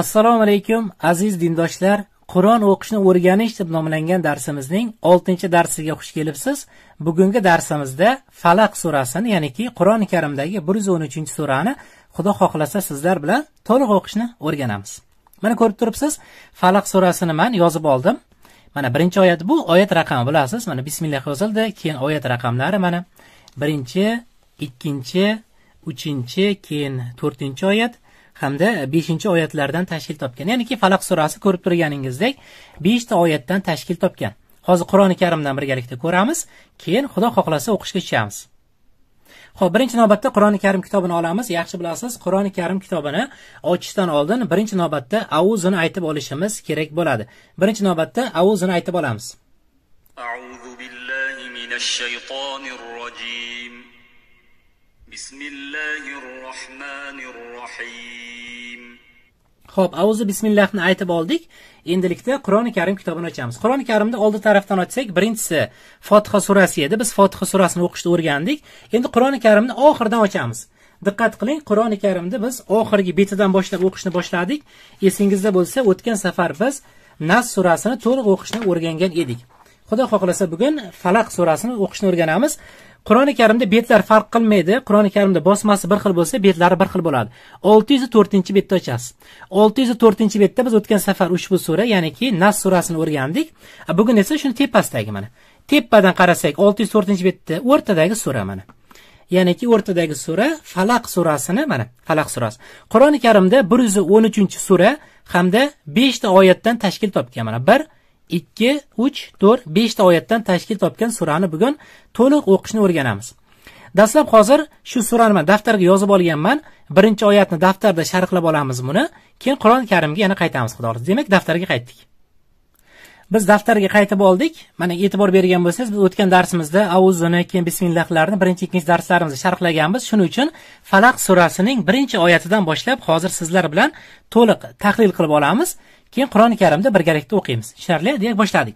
assalomu alaykum aziz dindoshlar qur'on o'qishni o'rganish deb nomlangan darsimizning oltinchi darsiga xush kelibsiz bugungi darsimizda falaq surasini ya'niki qur'oni karimdagi bir yuz o'n uchinchi surani xudo xohlasa sizlar bilan to'liq o'qishni o'rganamiz mana ko'rib turibsiz falaq surasini man yozib oldim mana birinchi oyat bu oyat raqami bilasiz mana bismillah yozildi keyin oyat raqamlari mana birinchi ikkinchi uchinchi keyin to'rtinchi oyat hamda beshinchi oyatlardan tashkil topgan ya'niki falaq surasi ko'rib turganingizdek beshta oyatdan tashkil topgan hozir qur'oni karimdan birgalikda ko'ramiz keyin xudo xohlasa o'qishga tushamiz ho'p birinchi navbatda qur'oni karim kitobini olamiz yaxshi bilasiz qur'oni karim kitobini ochishdan oldin birinchi navbatda auzini aytib olishimiz kerak bo'ladi birinchi navbatda auzini aytib olamiz بسم الله الرحمن الرحيم ho'p auzi bismillahni aytib oldik endilikda qur'oni karim kitobini ochamiz qur'oni karimni oldi tarafdan ochsak birinchisi fotiha surasi edi biz fotiha surasini o'qishni o'rgandik endi qur'oni karimni oxiridan ochamiz diqqat qiling qur'oni karimni biz oxirgi betidan boshlab o'qishni boshladik esingizda bo'lsa o'tgan safar biz nas surasini to'liq o'qishni o'rgangan edik xudo xohlasa bugun falaq surasini o'qishni o'rganamiz qur'oni karimda betlar farq qilmaydi qur'oni karimda bosmasi bir xil bo'lsa betlari bir xil bo'ladi olti yuz to'rtinchi betni ochasiz olti yuz to'rtinchi betda biz o'tgan safar ushbu sura ya'niki nas surasini o'rgandik bugun esa shuni tepasidagi mana tepadan qarasak olti yuz to'rtinchi betda o'rtadagi sura mana ya'niki o'rtadagi sura falaq surasini mana falaq surasi qur'oni karimda bir yuz o'n uchinchi sura hamda beshta oyatdan tashkil topgan mana bir ikki uch to'rt beshta oyatdan tashkil topgan surani bugun to'liq o'qishni o'rganamiz dastlab hozir shu surani man daftarga yozib olganman birinchi oyatni daftarda sharhlab olamiz buni keyin qur'oni karimga yana qaytamiz xudo xohlasa demak daftarga qaytdik biz daftarga qaytib oldik mana e'tibor bergan bo'lsangiz biz o'tgan darsimizda avuzini keyin bismillahlarni birinchi ikkinchi darslarimizda sharhlaganmiz shuning uchun falaq surasining birinchi oyatidan boshlab hozir sizlar bilan to'liq tahlil qilib olamiz keyin qur'oni karimda birgalikda o'qiymiz tushunarli deya boshladik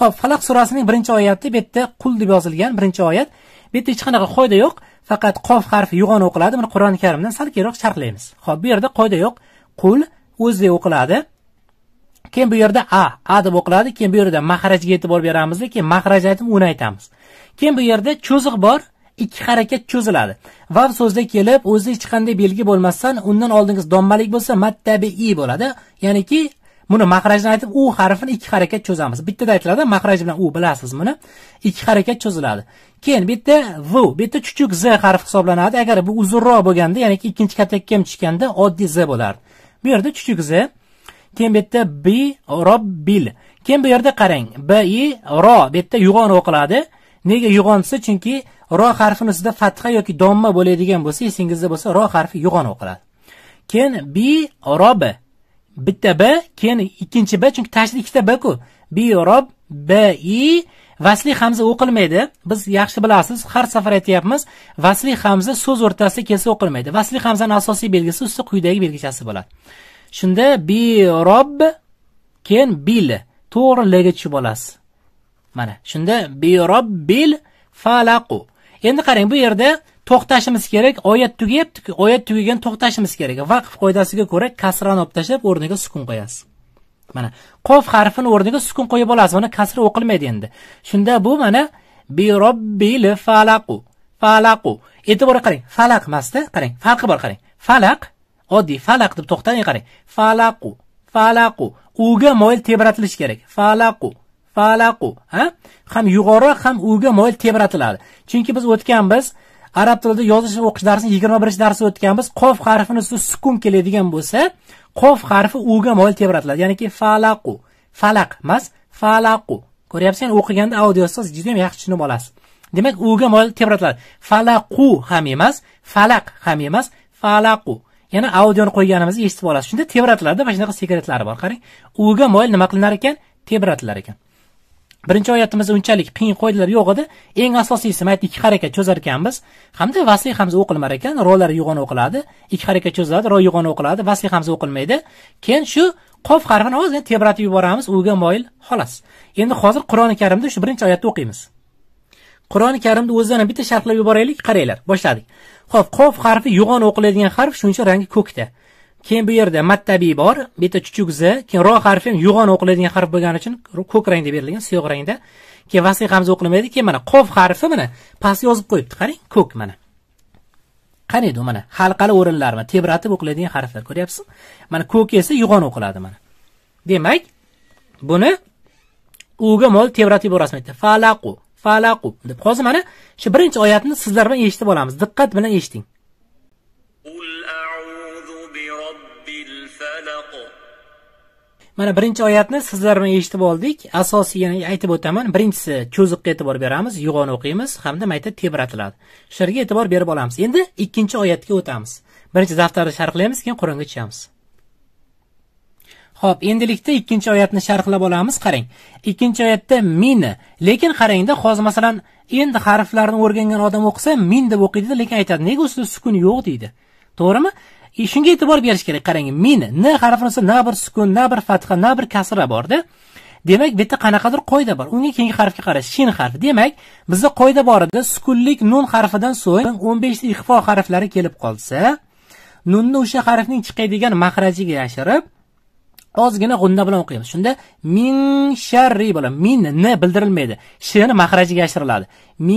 ho'p falaq surasining birinchi oyati bu yerda qul deb yozilgan birinchi oyat bu yerda hech qanaqa qoida yo'q faqat qof harfi yo'g'on o'qiladi buni qur'oni karimdan sal keyinroq sharhlaymiz ho'p bu yerda qoida yo'q qul o'zidek o'qiladi keyin bu yerda a a deb o'qiladi keyin bu yerda mahrajga e'tibor beramiz keyin mahraj aytib uni aytamiz keyin bu yerda cho'ziq bor ikki harakat cho'ziladi vav so'zda kelib o'zida hech qanday belgi bo'lmasdan undan oldingi dommalik bo'lsa mattabi i bo'ladi ya'niki buni mahrajni aytib u harfini ikki harakat cho'zamiz bittada aytiladi mahraj bilan u bilasiz buni ikki harakat cho'ziladi keyin bu yerda v bu yerda chuchuk z harfi hisoblanadi agar bu uzunroq bo'lganda ya'ni ikkinchi katakka ham tushganda oddiy z bo'lardi bu yerda chuchuk z keyin bu yerda bi robbil keyin bu yerda qarang bi ro bu yerda yug'on o'qiladi nega yug'onsa? desa chunki ro harfini ustida fatha yoki domma bo'ladigan bo'lsa esingizda bo'lsa ro harfi yug'on o'qiladi keyin bi robi bitta b keyin ikkinchi b chunki tashda ikkita b ku birob b i vasli hamza o'qilmaydi biz yaxshi bilasiz har safar aytyapmiz vasli hamza so'z o'rtasida kelsa o'qilmaydi vasli hamzani asosiy belgisi usti quyidagi belgichasi bo'ladi shunda birob keyin bil to'g'ri lga tushib olasiz mana shunda birobbil falaqu endi qarang bu yerda to'xtashimiz kerak oyat tugayaptiku oyat tugagan to'xtashimiz kerak vaqf qoidasiga ko'ra kasrani olib tashlab o'rniga sukun qo'yasiz mana qof harfini o'rniga sukun qo'yib olasiz mana kasra o'qilmaydi endi shunda bu mana birobbil falaqu falaqu e'tibor qarang falaq emasda qarang farqi bor qarang falaq oddiy falaq deb to'xtamay qarang falaqu falaqu uga moyil tebratilishi kerak falaqu falaqu ha ham yuqoriroq ham uga moyil tebratiladi chunki biz o'tganmiz arab tilida yozish va o'qish darsini yigirma birinchi darsda o'tganmiz qof harfini ustida sukun keladigan bo'lsa qof harfi uga moyil tebratiladi ya'niki falaqu falaq emas falaqu ko'ryapsiz yani o'qiganda audiosida siz judayam yaxshi tushunib olasiz demak uga moyil tebratiladi falaqu ham emas falaq ham emas falaqu yana audioni qo'yganimizda eshitib olasiz shunda tebratiladida mana shunaqa sekretlari bor qarang uga moyil nima qilinar ekan tebratilar ekan birinchi oyatimizda unchalik qiyin qoidalar yo'q edi eng asosiysi mayda ikki harakat cho'zar ekanmiz hamda vasli hamza o'qilmar ekan rolar yo'g'on o'qiladi ikki harakat cho'ziladi ro yo'g'on o'qiladi vasli hamza o'qilmaydi keyin shu qof harfini ozgina tebratib yuboramiz uga moyil xolos endi hozir qur'oni karimda shu birinchi oyatni o'qiymiz qur'oni karimni o'zidan bitta sharhlab yuboraylik qaranglar boshladik ho'p qof harfi yo'g'on o'qiladigan harf shuning uchun rangi ko'kda keyin bu yerda mattabiy bor bu yerda chuchukzi keyin ro harfi ham yo'g'on o'qiladigan harf bo'lgani uchun ko'k rangda berilgan siyoq rangda keyin vasiqamiz o'qilmaydi keyin mana qof harfi mana past yozib qo'yibdi qarang ko'k mana qani edi mana halqali o'rinlar mana tebratib o'qiladigan harflar ko'ryapsizmi mana ko'k esa yo'g'on o'qiladi mana demak buni uga mol tebratib iborasini aytdi falaqu falaqu deb hozir mana shu birinchi oyatni sizlar bilan eshitib olamiz diqqat bilan eshiting mana birinchi oyatni sizlar bilan eshitib oldik asosiy yana aytib o'taman birinchisi cho'ziqqa e'tibor beramiz yo'g'on o'qiymiz hamda mayta tebratiladi shularga e'tibor berib olamiz endi ikkinchi oyatga o'tamiz birinchi daftarni sharhlaymiz keyin qur'onga tushamiz ho'p endilikda ikkinchi oyatni sharhlab olamiz qarang ikkinchi oyatda min lekin qarangda hozir masalan endi harflarni o'rgangan odam o'qisa min deb o'qiydi lekin aytadi nega ustida sukun yo'q deydi to'g'rimi и shunga e'tibor berish kerak qarang min n harfi bo'lsa na bir sukun na bir fatha na bir kasra borda demak bu yerda qanaqadir qoida bor unga keyingi harfga qarash shin harfi demak bizda qoida bor edi sukunlik nun harfidan so'ng o'n beshta ixfo harflari kelib qolsa nunni o'sha harfning chiqadigan mahrajiga yashirib ozgina g'unda bilan o'qiymiz shunda min sharri bo'ladi min n bildirilmaydi shni mahrajiga yashiriladi min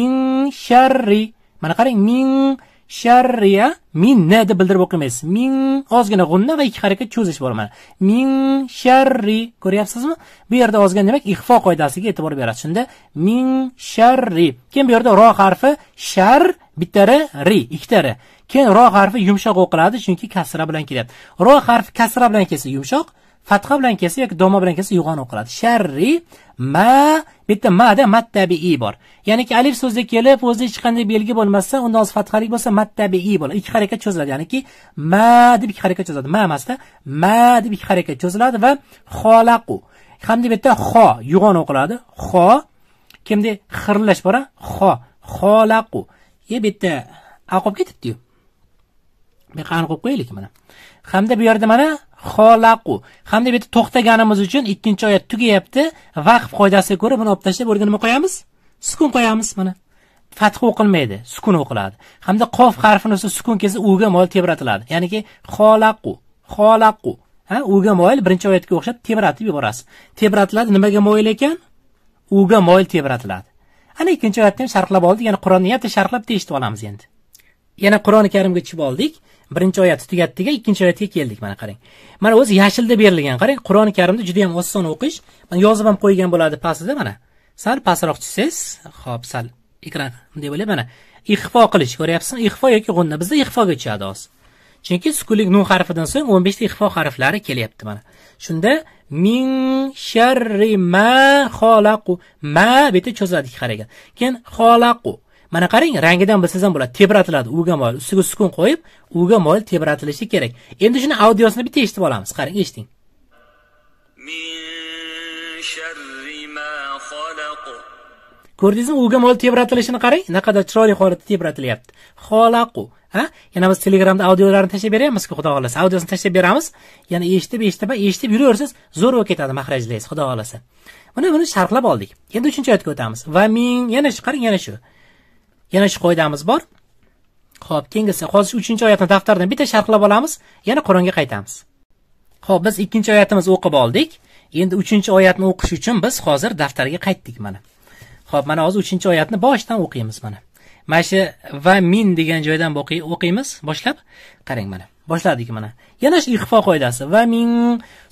sharri mana qarang min sharriya minni deb bildirib o'qimaysiz min ozgina g'unna va ikki harakat cho'zish bor mana min sharri ko'ryapsizmi bu yerda ozgina demak ixfo qoidasiga e'tibor beradi shunda min sharri keyin bu yerda ro harfi shar bittari ri ikkitari keyin ro harfi yumshoq o'qiladi chunki kasra bilan kelyapti ro harfi kasra bilan kelsa yumshoq fatha bilan kelsa yoki doma bilan kelsa yo'g'on o'qiladi sharri ma bitta mada mattabiiy bor ya'niki alif so'zi kelib o'zida hech qanday belgi bo'lmasa unda hozir fathalik bo'lsa mattabiiy bo'ladi ikki harakat cho'ziladi ya'niki ma deb ikki harakat cho'ziladi ma emasda ma deb ikki harakat cho'ziladi va xolaqu hamda bu yerda xo yo'g'on o'qiladi xo kimda xirlash bora xo xolaqu e bu yerda a qolib ketibdiyu bu yoqqa aniq qo'yib qo'yaylik mana hamda bu yerda mana xolaqu hamda bu yerda to'xtaganimiz uchun ikkinchi oyat tugayapti vaqf qoidasiga ko'ra buni olib tashlab o'rga nima qo'yamiz sukun qo'yamiz mana fath o'qilmaydi sukun o'qiladi hamda qof harfini ustida sukun kelsa uga moyil tebratiladi ya'niki xolaqu xolaqu ha uga moyil birinchi oyatga o'xshab tebratib yuborasiz tebratiladi nimaga moyil ekan uga moyil tebratiladi ana ikkinchi oyatni ham sharhlab oldik ya'ni qur'onni yana sharhlab eshitib olamiz endi yana qur'oni karimga tushib oldik birinchi oyatni tugatdik ikkinchi oyatga keldik mana qarang mana o'zi yashilda berilgan qarang qur'oni karimni juda yam oson o'qish yozib ham qo'ygan bo'ladi pastida mana sal pastroq tushsangiz hop sal ekran bunday bo'ladi mana ixfo qilish ko'ryapsizmi ixfo yoki g'unna bizda ixfoga tushadi hozir chunki sukunlik nun harfidan so'ng o'n beshta ixfo harflari kelyapti mana shunda min sharri ma xolaqu ma bu yerda cho'zadik ikki qaragan keyin xolaqu mana qarang rangidan bilsangiz ham bo'ladi tebratiladi uga moyil ustiga sukun qo'yib uga moyil tebratilishi kerak endi shuni audiosini bitta eshitib olamiz qarang eshiting ko'rdingizmi uga moyil tebratilishini qarang naqadar chiroyli holatda tebratilyapti xolaqu ha yana biz telegramda audiolarni tashlab beryapmizku xudo xohlasa audiosini tashlab beramiz yana eshitib eshitib eshitib yuraversiz zo'r bo'lib ketadi maxrajlaringiz xudo xohlasa mana buni sharhlab oldik endi uchinchi oyatga o'tamiz va ming yana shu qarang yana shu yana shu qoidamiz bor ho'p keyingisi hozir uchinchi oyatni daftardan bitta sharhlab olamiz yana qur'onga qaytamiz ho'p biz ikkinchi oyatimizni o'qib oldik endi uchinchi oyatni o'qish uchun biz hozir daftarga qaytdik mana ho'p mana hozir uchinchi oyatni boshidan o'qiymiz mana mana shu va min degan joydan o'qiymiz boshlab qarang mana boshladik mana yana shu ixfo qoidasi va min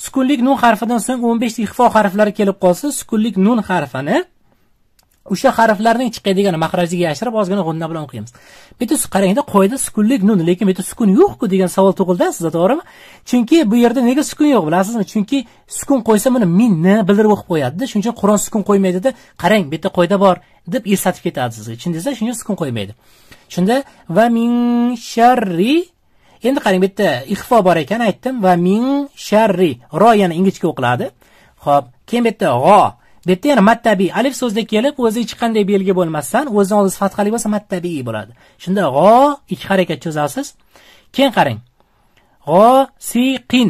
sukunlik nun harfidan so'ng o'n beshta ixfo harflari kelib qolsa sukunlik nun harfini o'sha harflarning chiqadigan mahrajiga yashirib ozgina g'unna bilan o'qiymiz bitta qarangda qoida sukunlik nun lekin bitta sukun yo'qku degan savol tug'ildi sizda to'g'rimi chunki bu yerda nega sukun yo'q bilasizmi chunki sukun qo'ysa buni minni bildirib o'qib qo'yadida shuning uchun qur'on sukun qo'ymaydida qarang bitta qoida bor deb eslatib ketadi sizga tushundingizda shuning uchun sukun qo'ymaydi shunda va min sharri endi qarang bitta ixfo bor ekan aytdim va min sharri ro yana ingichka o'qiladi ho'p keyin bitta g'o bu yerda yana mattabiy alif so'zda kelib o'zi hech qanday belgi bo'lmasdan o'zini o'zi fathali bo'lsa mattabiy bo'ladi shunda g'o ikki harakat cho'zasiz keyin qarang g'o si qin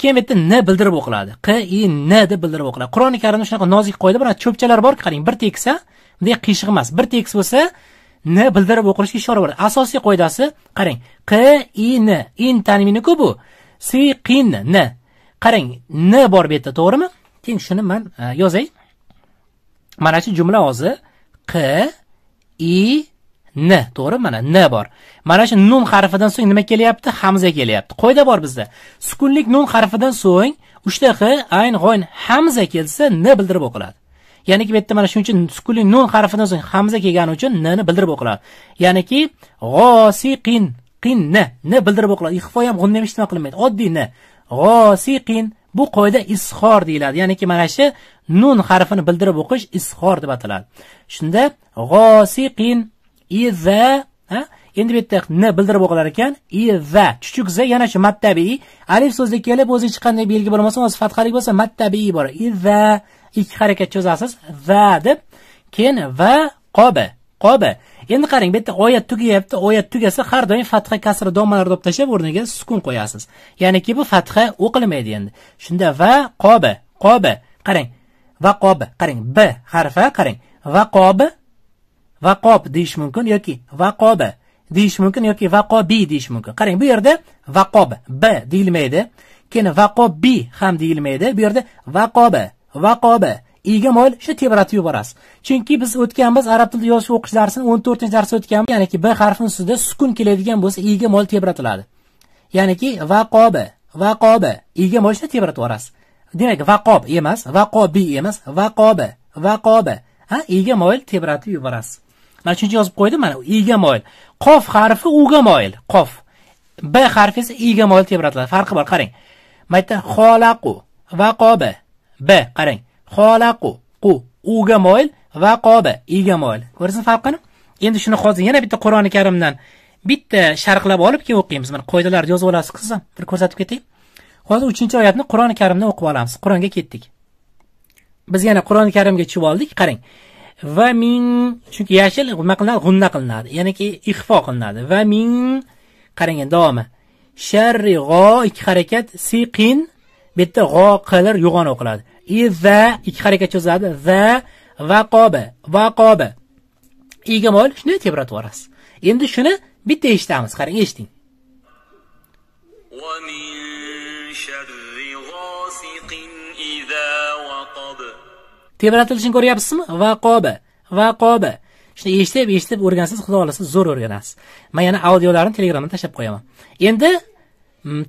keyin bu yerda n bildirib o'qiladi q i n deb bildirib o'qiladi qur'oni karimda shunaqa nozik qoida bor cho'pchalar borku qarang bir teksa bunday qiyshiq emas bir tekis bo'lsa n bildirib o'qilishga ishora bo'ladi asosiy qoidasi qarang q i n in tanminiku bu si qin n qarang n bor bu yerda to'g'rimi keyin shuni man e, yozay mana shu jumla ozi q i n to'g'ri mana n bor mana shu nun harfidan so'ng nima kelyapti hamza kelyapti qoida bor bizda sukunlik nun harfidan so'ng uchta q ayn g'oyn hamza kelsa n bildirib o'qiladi ya'niki bu yerda mana shuning uchun sukunli nun harfidan so'ng hamza kelgani uchun nni bildirib o'qiladi ya'niki g'osiqin qin n n bildirib o'qiladi ixfo ham g'unni ham hech nima oddiy n g'osiqin bu qoida ishor deyiladi ya'niki mana shu nun harfini bildirib o'qish ishor deb ataladi shunda g'osiqin iza endi bu yerda n bildirib o'qilar ekan iza chuchuk z yana shu mattabiiy alif so'zi kelib o'zi hech qanday belgi bo'lmasa o'zi fathalik bo'lsa mattabiiy bor iza ikki harakat cho'zasiz va deb keyin va qobi qobi endi qarang bu yerda oyat tugayapti oyat tugasa har doim fatha kasra domalar deb tashlab o'rniga sukun qo'yasiz ya'niki bu fatha o'qilmaydi endi shunda va qobi qobi qarang va qobi qarang b harfi qarang va qobi va qob deyish mumkin yoki va qobi deyish mumkin yoki vaqobi deyish mumkin qarang bu yerda qob b deyilmaydi keyin vaqobi ham deyilmaydi bu yerda va qobi ega moyil shu tebratib yuborasiz chunki biz o'tganmiz arab tilida yozish o'qish darsini o'n to'rtinchi darsda o'tganmiz ya'niki b harfini ustida sukun keladigan bo'lsa ega moyil tebratiladi ya'niki vaqobi vaqobi ega moyil shuni tebratib yuborasiz demak vaqob emas vaqobi emas vaqobi vaqobi ha ega moyil tebratib yuborasiz mana shuning uchun yozib qo'ydim mana ega moyil qof harfi uga moyil qof b harfi esa ega moyil tebratiladi farqi bor qarang mana bu yerda xolaqu vaqobi b qarang xolaqu qu uga moyil va qoba iga moyil ko'rasizmi farqini endi shuni hozir yana bitta qur'oni karimdan bitta sharhlab olib keyin o'qiymiz mana qoidalarni yozib olasiz qizim bir ko'rsatib ketay hozir uchinchi oyatni qur'oni karimdan o'qib olamiz qur'onga ketdik biz yana qur'oni karimga tushib oldik qarang va ming chunki yashil nima qilinadi g'unna qilinadi ya'niki ixfo qilinadi va ming qarang endi davomi sharri g'o ikki harakat siqin bu yerda g'o qilir yo'g'on o'qiladi iza ikki harakat cho'ziladi za vaqoba vaqoba iga mol shuni tebratib yuborasiz endi shuni bitta eshitamiz qarang eshiting tebratilishini ko'ryapsizmi vaqoba vaqoba shuni eshitib eshitib o'rgansangiz xudo xohlasa zo'r o'rganasiz man yana audiolarni telegramdan tashlab qo'yaman endi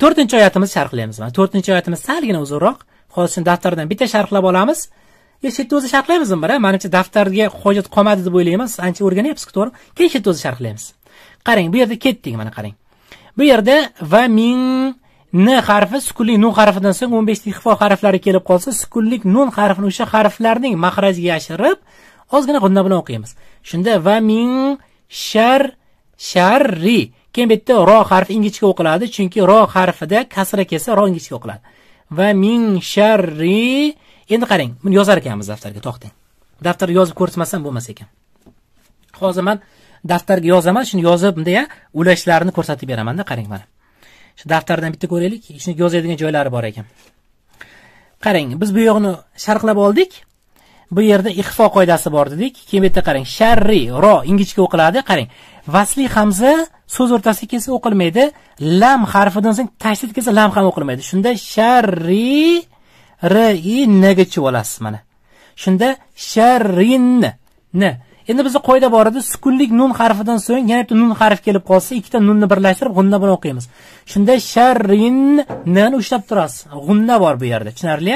to'rtinchi oyatimizni sharhlaymiz mana to'rtinchi oyatimiz salgina uzunroq hozir daftardan bitta sharhlab olamiz e shu yerda o'zi sharhlaymiz bir manimcha daftarga hojat qolmadi deb o'ylaymiz siz ancha o'rganyapsiz to'g'ri keyin shu yerda o'zi sharhlaymiz qarang bu yerda ketdik mana qarang bu yerda va min n harfi sukunlik nun harfidan so'ng o'n beshta ixfo harflari kelib qolsa sukunlik nun harfini o'sha harflarning mahrajiga yashirib ozgina g'unna bilan o'qiymiz shunda va min shar sharri keyin bu yerda ro harfi ingichka o'qiladi chunki ro harfida kasra kelsa ro ingichka o'qiladi va ming sharri endi qarang buni yozar ekanmiz daftarga to'xtang daftarga yozib ko'rsatmasam bo'lmas ekan hozir man daftarga yozaman shuni yozib bunday ulashlarni ko'rsatib beramanda qarang mana shu daftardan bitta ko'raylik shuni yozadigan joylari bor ekan qarang biz bu yo'g'ini sharhlab oldik bu yerda ixfo qoidasi bor dedik keyin bu yerda qarang sharri ro ingichka o'qiladi qarang vasli hamza so'z o'rtasiga kelsa o'qilmaydi lam harfidan so'ng tashdid kelsa lam ham o'qilmaydi shunda sharri ri i naga tushib olasiz mana shunda sharrin n endi bizda qoida bor edi sukunlik nun harfidan so'ng yana bitta nun harf kelib qolsa ikkita nunni birlashtirib g'unna bilan o'qiymiz shunda sharrin nani ushlab turasiz g'unna bor bu yerda tushunarli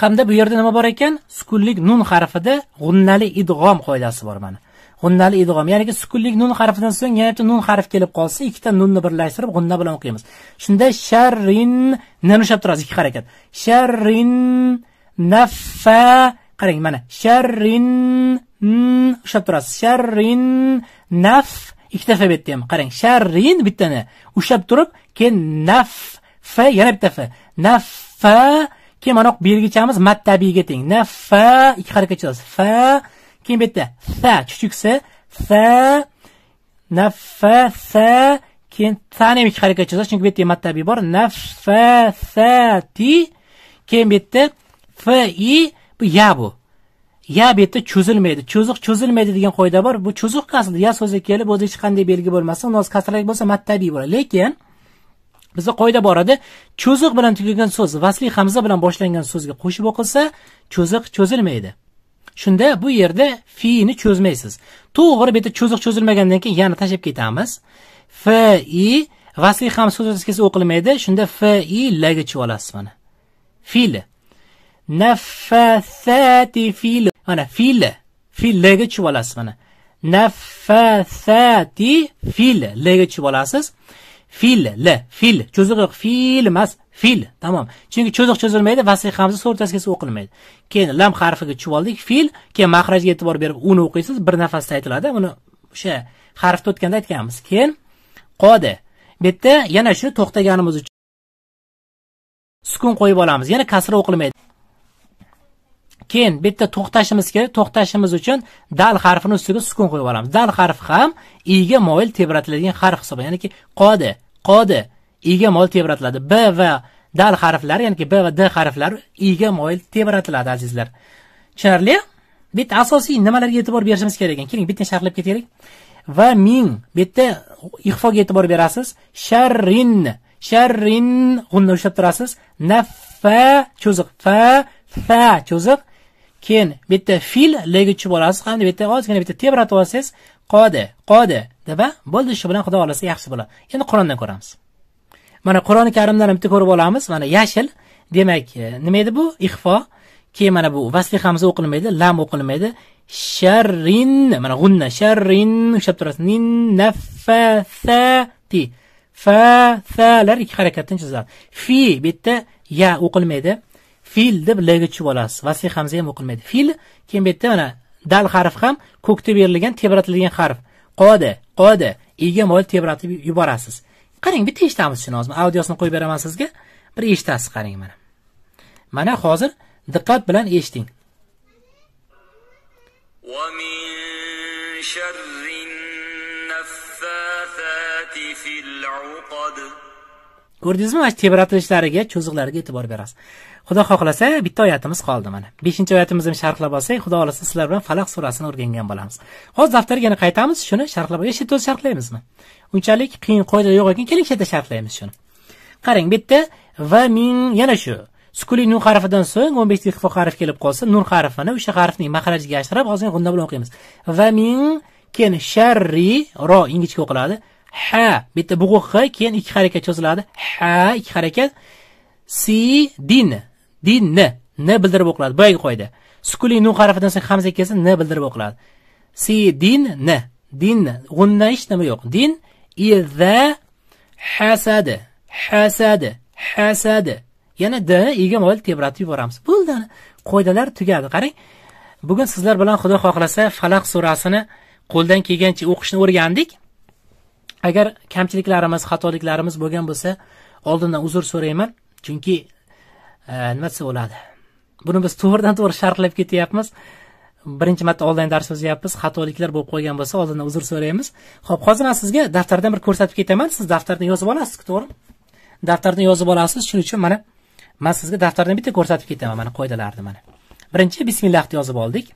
hamda bu yerda nima bor ekan sukunlik nun harfida g'unnali idg'om qoidasi bor mana g'unnali idg'om ya'niki sukunlik nun harfidan so'ng yana bitta nun harf kelib qolsa ikkita nunni birlashtirib g'unna bilan o'qiymiz shunda sharrin nini ushlab turasiz ikki harakat sharrin naffa qarang mana sharrin ushlab turasiz sharrin naf ikkita fa buyerda ham qarang sharrin bittani ushlab turib keyin naf f yana bitta f naffa keyin mana bu yerga mattabiyga mattabiga teng naffa ikki harakat chidasiz fa keyin bu yerda fa chuchuksa fa nafasa keyin tani ikki harakat chizasiz chunki bu yerda mattabi bor nafasati keyin bu yerda fi bu ya bu ya bu yerda cho'zilmaydi cho'ziq cho'zilmaydi degan qoida bor bu cho'ziq aslida ya so'zi kelib o'zi hech qanday belgi uni o'zi kasralik bo'lsa mattabiy bo'ladi lekin bizda qoida bor edi cho'ziq bilan tugagan so'z vasli hamza bilan boshlangan so'zga qo'shib o'qilsa cho'ziq cho'zilmaydi shunda bu yerda fini cho'zmaysiz to'g'ri bu yerda cho'ziq cho'zilmagandan keyin yana tashlab ketamiz fi vasli ham so'z o'qilmaydi shunda fi laga tushib olasiz mana fil nafasati fil mana fil fil laga tushib olasiz mana nafasati fil laga tushib olasiz fil la fil cho'ziq yo'q fil emas fil tamom chunki cho'ziq cho'zilmaydi vasih hamza kelsa o'qilmaydi keyin lam harfiga tushib oldik fil keyin mahrajga e'tibor berib uni o'qiysiz bir nafasda aytiladi uni o'sha harfni o'tganda aytganmiz keyin qodi bu yerda yana shu to'xtaganimiz uchun sukun qo'yib olamiz yana kasra o'qilmaydi keyin bu yerda to'xtashimiz kerak to'xtashimiz uchun dal harfini ustiga sukun qo'yib olamiz dal harfi ham iyga moyil tebratiladigan harf hisoblanadi ya'niki qodi qodi iga moyil tebratiladi b va dal harflari ya'ni b va d harflari iga moyil tebratiladi azizlar tushunarli bitta asosiy nimalarga e'tibor berishimiz kerak ekan keling bitta sharhlab ketaylik va ming bu yerda ixfoga e'tibor berasiz sharrin sharrin g'unni ushlab turasiz naffa cho'ziq fa fa cho'ziq keyin bu yerda fil lga tushib olasiz hamda bu yerda ozgina bitta tebratib olsangiz qodi qodi deba bo'ldi shu bilan xudo xohlasa yaxshi bo'ladi endi qur'ondan ko'ramiz mana qur'oni karimdan bitta ko'rib olamiz mana yashil demak e, nima edi bu ixfo keyin mana bu vaslihamiz o'qilmaydi lam o'qilmaydi sharrin mana g'unna sharrin ushlab turasiz nin nafasati fa falar ikki harakatdan chiziladi fi bu yerda ya o'qilmaydi fil deb lga tushib olasiz vaslihamiz ham o'qilmaydi fil keyin bu yerda mana dal harf ham ko'kda berilgan tebratilgan harf qoda qoda ega tebratib yuborasiz qarang bitta eshitamiz shuni hozir audiosini qo'yib beraman sizga bir eshitasiz qarang mana mana hozir diqqat bilan eshiting ومن شر ko'rdingizmi mana shu tebratilishlariga cho'ziqlariga e'tibor berasiz xudo xohlasa bitta oyatimiz qoldi mana beshinchi oyatimizni sharhlab olsak xudo xohlasa sizlar bilan falaq surasini o'rgangan bo'lamiz hozir daftarga yana qaytamiz shuni sharhlab shu yerda sharhlaymizmi unchalik qiyin qoida yo'q ekan keling shu yerda sharhlaymiz shuni qarang bu yerda va min yana shu sukuli nun harfidan so'ng o'n beshta ifo harf kelib qolsa nun harfini o'sha harfning maxrajiga yashirib hozir g'unda bilan o'qiymiz va min keyin sharri ro ingichka o'qiladi ha bitta bo'g'iq h keyin ikki harakat yoziladi ha ikki harakat si din din n n bildirib o'qiladi boyagi qoida sukuli nun harfidan so'ng hamza kelsa n bildirib o'qiladi si din n din g'undan hech nima yo'q din iza hasadi hasadi hasadi yana d ega moyil tebratib yuboramiz bo'ldi qoidalar tugadi qarang bugun sizlar bilan xudo xohlasa falaq surasini qo'ldan kelgancha o'qishni o'rgandik agar kamchiliklarimiz xatoliklarimiz bo'lgan bo'lsa oldindan uzr so'rayman chunki e, nima desa bo'ladi buni biz to'g'ridan to'g'ri sharhlab ketyapmiz birinchi marta onlayn dars o'zyapmiz xatoliklar bo'lib qolgan bo'lsa oldindan uzr so'raymiz ho'p hozir man sizga daftardan bir ko'rsatib ketaman siz daftardan yozib olasizku to'g'rimi daftardan yozib olasiz shuning uchun mana man sizga daftardan bitta ko'rsatib ketaman mana qoidalarni mana birinchi bismillahni yozib oldik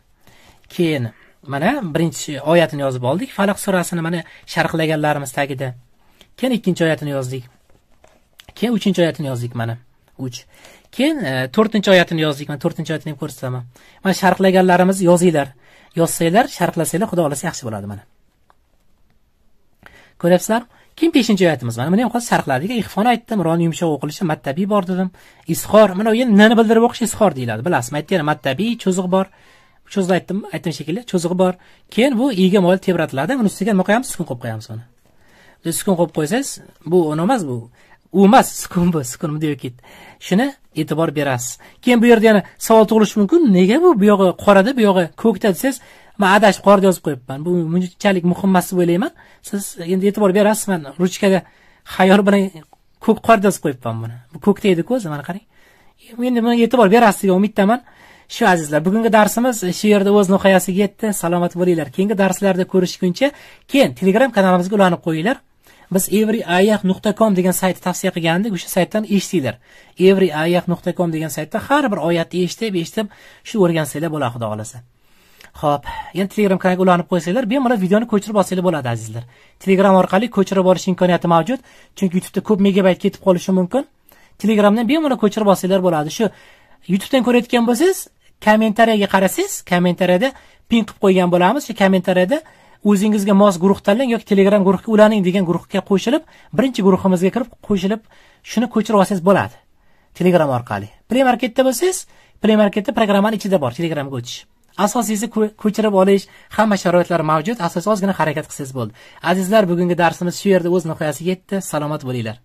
keyin mana birinchi oyatini yozib oldik falaq surasini mana sharhlaganlarimiz tagida keyin ikkinchi oyatini yozdik keyin uchinchi oyatini yozdik mana uch keyin e, to'rtinchi oyatini yozdik mana to'rtinchi oyatini ham ko'rsataman mana sharhlaganlarimiz yozinglar yozsanglar sharhlasanglar xudo xohlasa yaxshi bo'ladi mana ko'ryapsizlarmi keyin beshinchi oyatimiz mana buni ham hozir sharhladik ihfon aytdim roni yumshoq o'qilishi mattabiy bor dedim izhor mana u nani bildirib o'qish izhor deyiladi bilasizmi aytgan mattabiy cho'ziq bor cho'zib aytdim aytdim shekilli cho'zig'i bor keyin bu iyga moyil tebratiladi uni ustiga nima qo'yamiz sukun qo'yib qo'yamiz uni sukun qo'yib qo'ysangiz bu nima emas bu u emas sukun bu sukun bunday ketdi shuni e'tibor berasiz keyin bu yerda yana savol tug'ilishi mumkin nega bu bu yog'i qorada bu yog'i ko'kda desangiz man adashib qorada yozib qo'yibman bu bunchalik muhim emas deb o'ylayman siz endi e'tibor berasiz man ruchkada xayol bilan ko'k qorada yozib qo'yibman buni bu ko'kda ediku o'zi mana qarang endi bunga e'tibor berasiz degan umiddaman shu azizlar bugungi darsimiz shu yerda o'z nihoyasiga yetdi salomat bo'linglar keyingi darslarda ko'rishguncha keyin telegram kanalimizga ulanib qo'yinglar biz every ayak nuqta com degan saytni tavsiya qilgandik o'sha saytdan eshitinglar every ayak nuqta com degan saytda har bir oyatni eshitib eshitib shu o'rgansanglar bo'ladi xudo xohlasa ho'p endi telegram kanaliga ulanib qo'ysanglar bemalol videoni ko'chirib olsanglar bo'ladi azizlar telegram orqali ko'chirib olish imkoniyati mavjud chunki youtubeda ko'p megabayt ketib qolishi mumkin telegramdan bemalol ko'chirib olsanglar bo'ladi shu youtubedan ko'rayotgan bo'lsangiz kommentariyaga qarasangiz kommentariyada pin qilib qo'ygan bo'lamiz shu kommentariyada o'zingizga mos guruh tanlang yoki telegram guruhga ulaning degan guruhga qo'shilib birinchi guruhimizga kirib qo'shilib shuni ko'chirib olsangiz bo'ladi telegram orqali play marketda bo'lsangiz play marketda programmani ichida bor telegramga o'tish asosiysi ko'chirib olish hamma sharoitlar mavjud asosiy ozgina harakat qilsangiz bo'ldi azizlar bugungi darsimiz shu yerda o'z nihoyasiga yetdi salomat bo'linglar